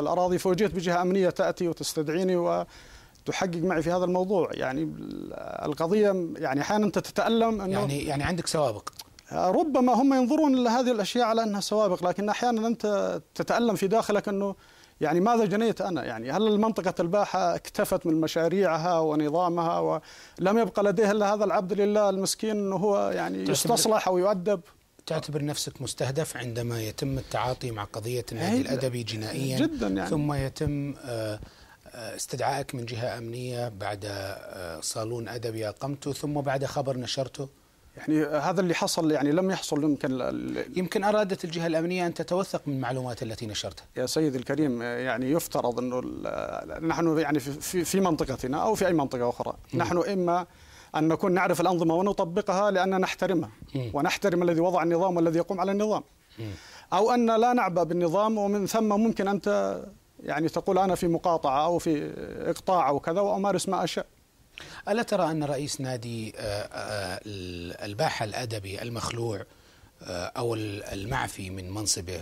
الأراضي فوجئت بجهة أمنية تأتي وتستدعيني وتحقق معي في هذا الموضوع يعني القضية يعني أحيانا أنت تتألم أنه يعني يعني عندك سوابق ربما هم ينظرون لهذه الأشياء على أنها سوابق لكن أحيانا أنت تتألم في داخلك أنه يعني ماذا جنيت أنا يعني هل المنطقة الباحة اكتفت من مشاريعها ونظامها ولم يبقى لديها إلا هذا العبد لله المسكين أنه هو يعني يستصلح أو يؤدب تعتبر نفسك مستهدف عندما يتم التعاطي مع قضية النادي الأدبي جنائيا جدا يعني. ثم يتم آه، آه، استدعائك من جهة أمنية بعد آه، صالون أدبي أقمته ثم بعد خبر نشرته يعني هذا اللي حصل يعني لم يحصل يمكن يمكن ارادت الجهه الامنيه ان تتوثق من المعلومات التي نشرتها. يا سيدي الكريم يعني يفترض انه نحن يعني في في منطقتنا او في اي منطقه اخرى، م. نعم. نحن اما أن نكون نعرف الأنظمة ونطبقها لأننا نحترمها ونحترم الذي وضع النظام والذي يقوم على النظام أو أن لا نعبأ بالنظام ومن ثم ممكن أنت يعني تقول أنا في مقاطعة أو في إقطاع أو كذا وأمارس ما أشاء ألا ترى أن رئيس نادي آه، آه، الباحة الأدبي المخلوع آه، أو المعفي من منصبه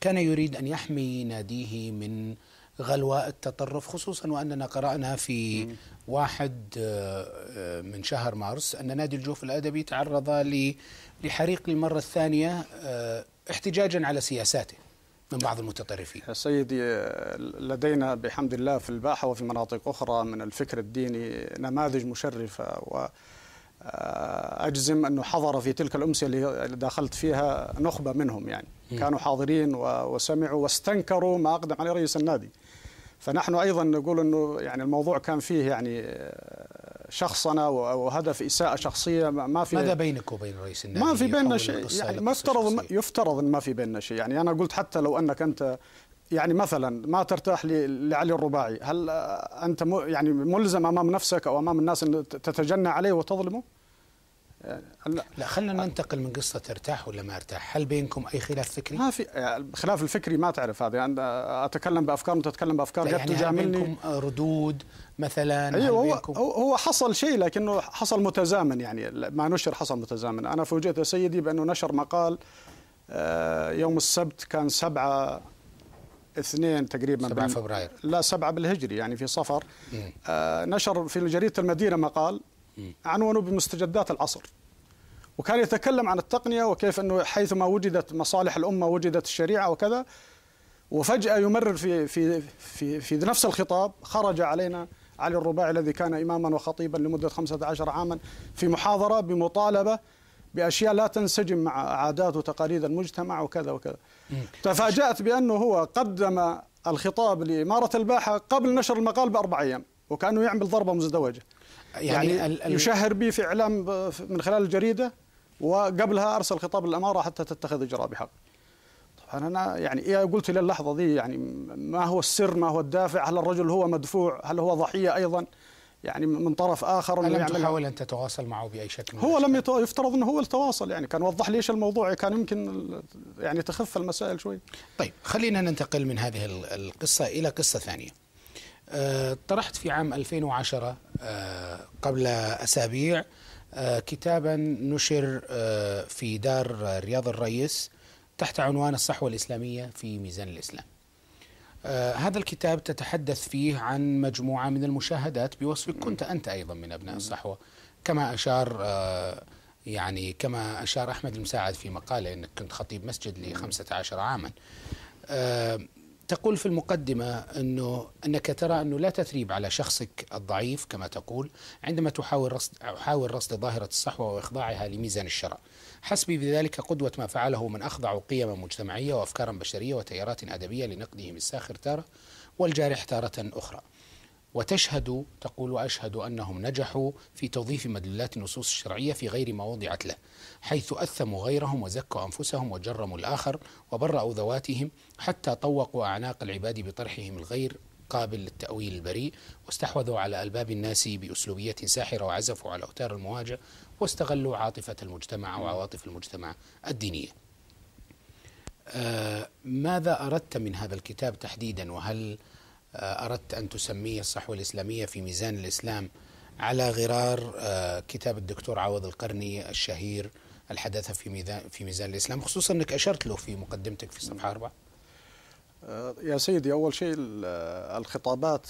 كان يريد أن يحمي ناديه من غلواء التطرف خصوصا وأننا قرأنا في واحد آه، آه، من شهر مارس أن نادي الجوف الأدبي تعرض لحريق للمرة الثانية آه، احتجاجا على سياساته من بعض المتطرفين سيدي لدينا بحمد الله في الباحة وفي مناطق أخرى من الفكر الديني نماذج مشرفة و اجزم انه حضر في تلك الامسيه اللي دخلت فيها نخبه منهم يعني كانوا حاضرين وسمعوا واستنكروا ما اقدم عليه رئيس النادي فنحن ايضا نقول انه يعني الموضوع كان فيه يعني آه، شخصنه وهدف اساءه شخصيه ما في ماذا بينك وبين رئيس النادي؟ ما في بيننا شيء يعني ما افترض يفترض ان ما في بيننا شيء يعني انا قلت حتى لو انك انت يعني مثلا ما ترتاح لعلي الرباعي هل انت يعني ملزم امام نفسك او امام الناس ان تتجنى عليه وتظلمه يعني لا, لا خلينا ننتقل من قصه ارتاح ولا ما ارتاح هل بينكم اي خلاف فكري ما في يعني الخلاف الفكري ما تعرف هذا يعني اتكلم بافكار وانت تتكلم بافكار يعني تجاملني بينكم ردود مثلا أيوه هو, بينكم هو حصل شيء لكنه حصل متزامن يعني ما نشر حصل متزامن انا فوجئت سيدي بانه نشر مقال آه، يوم السبت كان سبعة اثنين تقريبا 7 فبراير لا 7 بالهجري يعني في صفر آه نشر في جريده المدينه مقال عنوانه بمستجدات العصر وكان يتكلم عن التقنيه وكيف انه حيثما وجدت مصالح الامه وجدت الشريعه وكذا وفجاه يمرر في في في في نفس الخطاب خرج علينا علي الرباعي الذي كان اماما وخطيبا لمده 15 عاما في محاضره بمطالبه باشياء لا تنسجم مع عادات وتقاليد المجتمع وكذا وكذا تفاجات بانه هو قدم الخطاب لاماره الباحه قبل نشر المقال باربع ايام وكانه يعمل ضربه مزدوجه يعني, يعني يشهر به في اعلام من خلال الجريده وقبلها ارسل خطاب للاماره حتى تتخذ اجراء بحق طبعا انا يعني إيه قلت الى اللحظه دي يعني ما هو السر ما هو الدافع هل الرجل هو مدفوع هل هو ضحيه ايضا يعني من طرف اخر انه لم تحاول ان تتواصل معه باي شكل هو لم يفترض انه هو التواصل يعني كان وضح ليش الموضوع كان يمكن يعني تخف المسائل شوي طيب خلينا ننتقل من هذه القصه الى قصه ثانيه آه، طرحت في عام 2010 آه، قبل اسابيع آه، كتابا نشر في دار رياض الرئيس تحت عنوان الصحوه الاسلاميه في ميزان الاسلام آه، هذا الكتاب تتحدث فيه عن مجموعة من المشاهدات بوصفك كنت أنت أيضا من أبناء الصحوة كما أشار آه، يعني كما أشار أحمد المساعد في مقالة أنك كنت خطيب مسجد لخمسة عشر عاما آه، تقول في المقدمة أنه أنك ترى أنه لا تثريب على شخصك الضعيف كما تقول عندما تحاول رصد أحاول رصد ظاهرة الصحوة وإخضاعها لميزان الشرع حسبي بذلك قدوة ما فعله من أخضع قيما مجتمعية وأفكارا بشرية وتيارات أدبية لنقدهم الساخر تارة والجارح تارة أخرى وتشهد تقول أشهد أنهم نجحوا في توظيف مدلولات النصوص الشرعية في غير ما وضعت له حيث أثموا غيرهم وزكوا أنفسهم وجرموا الآخر وبرأوا ذواتهم حتى طوقوا أعناق العباد بطرحهم الغير قابل للتأويل البريء واستحوذوا على ألباب الناس بأسلوبية ساحرة وعزفوا على أوتار المواجع واستغلوا عاطفة المجتمع وعواطف المجتمع الدينية آه ماذا أردت من هذا الكتاب تحديدا وهل آه، أردت أن تسميه الصحوة الإسلامية في ميزان الإسلام على غرار آه، كتاب الدكتور عوض القرني الشهير الحداثة في ميزان في ميزان الإسلام خصوصا أنك أشرت له في مقدمتك في صفحة أربعة آه، يا سيدي أول شيء الخطابات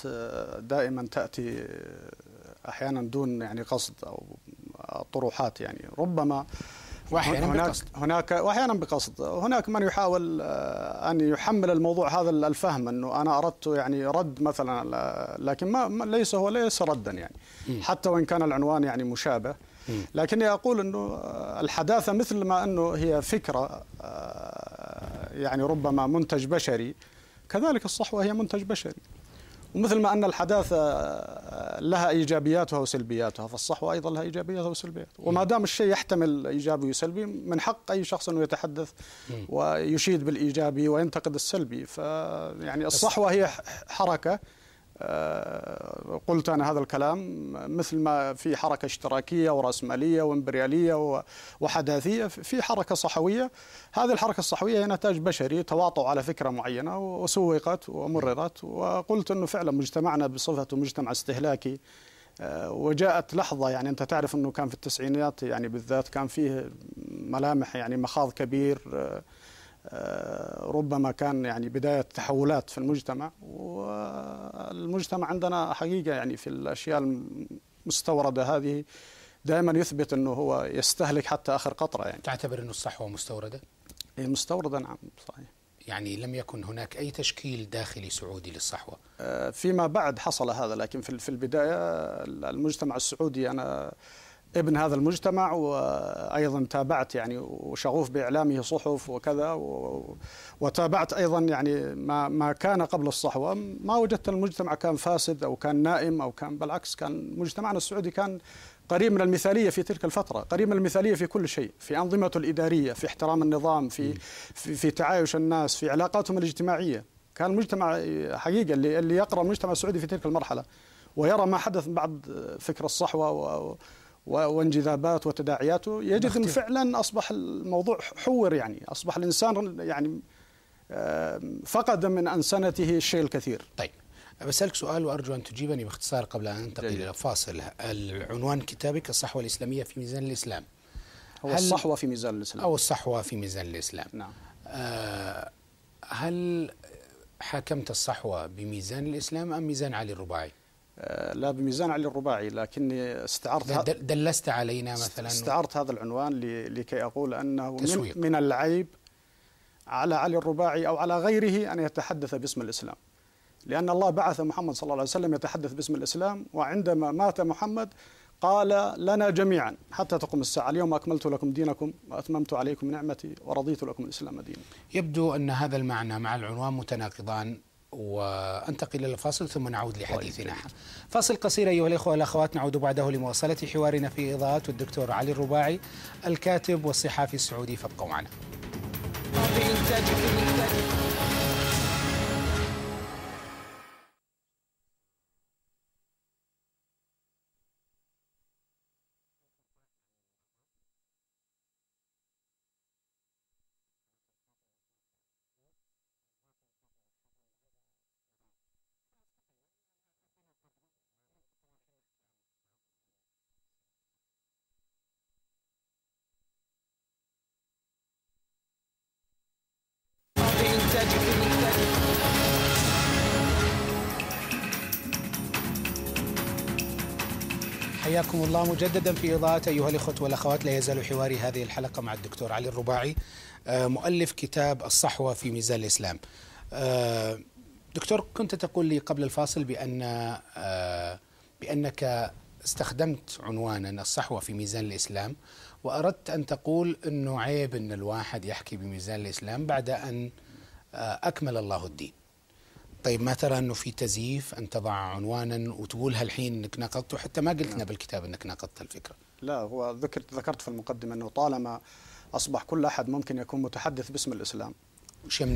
دائما تأتي أحيانا دون يعني قصد أو طروحات يعني ربما آه واحيانا هناك بقصد. هناك واحيانا بقصد هناك من يحاول آه، ان يحمل الموضوع هذا الفهم انه انا اردت يعني رد مثلا لكن ما ليس هو ليس ردا يعني حتى وان كان العنوان يعني مشابه لكني اقول انه آه، الحداثه مثل ما انه هي فكره آه، يعني ربما منتج بشري كذلك الصحوه هي منتج بشري ومثل ما أن الحداثة آه، آه، لها إيجابياتها وسلبياتها فالصحوة أيضا لها إيجابياتها وسلبياتها وما دام الشيء يحتمل إيجابي وسلبي من حق أي شخص أنه يتحدث ويشيد بالإيجابي وينتقد السلبي فيعني الصحوة هي حركة آه، قلت أنا هذا الكلام مثل ما في حركة اشتراكية ورأسمالية وإمبريالية وحداثية في حركة صحوية هذه الحركة الصحوية هي نتاج بشري تواطؤ على فكرة معينة وسوقت ومررت وقلت أنه فعلا مجتمعنا بصفته مجتمع استهلاكي آه، وجاءت لحظة يعني أنت تعرف أنه كان في التسعينات يعني بالذات كان فيه ملامح يعني مخاض كبير آه، ربما كان يعني بداية تحولات في المجتمع المجتمع عندنا حقيقه يعني في الاشياء المستورده هذه دائما يثبت انه هو يستهلك حتى اخر قطره يعني تعتبر انه الصحوه مستورده؟ إيه، مستورده نعم صحيح يعني لم يكن هناك اي تشكيل داخلي سعودي للصحوه آه، فيما بعد حصل هذا لكن في البدايه المجتمع السعودي انا ابن هذا المجتمع وايضا تابعت يعني وشغوف باعلامه صحف وكذا وتابعت ايضا يعني ما ما كان قبل الصحوه ما وجدت المجتمع كان فاسد او كان نائم او كان بالعكس كان مجتمعنا السعودي كان قريب من المثاليه في تلك الفتره، قريب من المثاليه في كل شيء، في انظمته الاداريه، في احترام النظام، في في, في تعايش الناس، في علاقاتهم الاجتماعيه، كان المجتمع حقيقه اللي اللي يقرا المجتمع السعودي في تلك المرحله ويرى ما حدث بعد فكر الصحوه و وانجذابات وتداعياته يجد ان فعلا اصبح الموضوع حور يعني اصبح الانسان يعني فقد من انسنته الشيء الكثير. طيب بسألك سؤال وأرجو أن تجيبني باختصار قبل أن أنتقل إلى فاصل عنوان كتابك الصحوة الإسلامية في ميزان الإسلام أو الصحوة في ميزان الإسلام أو الصحوة في ميزان الإسلام نعم آه هل حاكمت الصحوة بميزان الإسلام أم ميزان علي الرباعي؟ آه، لا بميزان علي الرباعي لكني استعرت يعني دلست علينا مثلا استعرت هذا العنوان لكي اقول انه تسويق. من العيب على علي الرباعي او على غيره ان يتحدث باسم الاسلام لان الله بعث محمد صلى الله عليه وسلم يتحدث باسم الاسلام وعندما مات محمد قال لنا جميعا حتى تقوم الساعة اليوم أكملت لكم دينكم وأتممت عليكم نعمتي ورضيت لكم الإسلام دينا يبدو أن هذا المعنى مع العنوان متناقضان وأنتقل إلى الفاصل ثم نعود لحديثنا طيب. فاصل قصير أيها الإخوة والأخوات نعود بعده لمواصلة حوارنا في إضاءة الدكتور علي الرباعي الكاتب والصحافي السعودي فابقوا معنا حياكم الله مجددا في إضاءة أيها الإخوة والأخوات لا يزال حواري هذه الحلقة مع الدكتور علي الرباعي آه، مؤلف كتاب الصحوة في ميزان الإسلام آه، دكتور كنت تقول لي قبل الفاصل بأن آه، بأنك استخدمت عنوانا الصحوة في ميزان الإسلام وأردت أن تقول أنه عيب أن الواحد يحكي بميزان الإسلام بعد أن أكمل الله الدين طيب ما ترى انه في تزييف ان تضع عنوانا وتقول الحين انك ناقضته حتى ما قلت لنا بالكتاب انك نقضت الفكره لا هو ذكرت ذكرت في المقدمه انه طالما اصبح كل احد ممكن يكون متحدث باسم الاسلام وش يمنع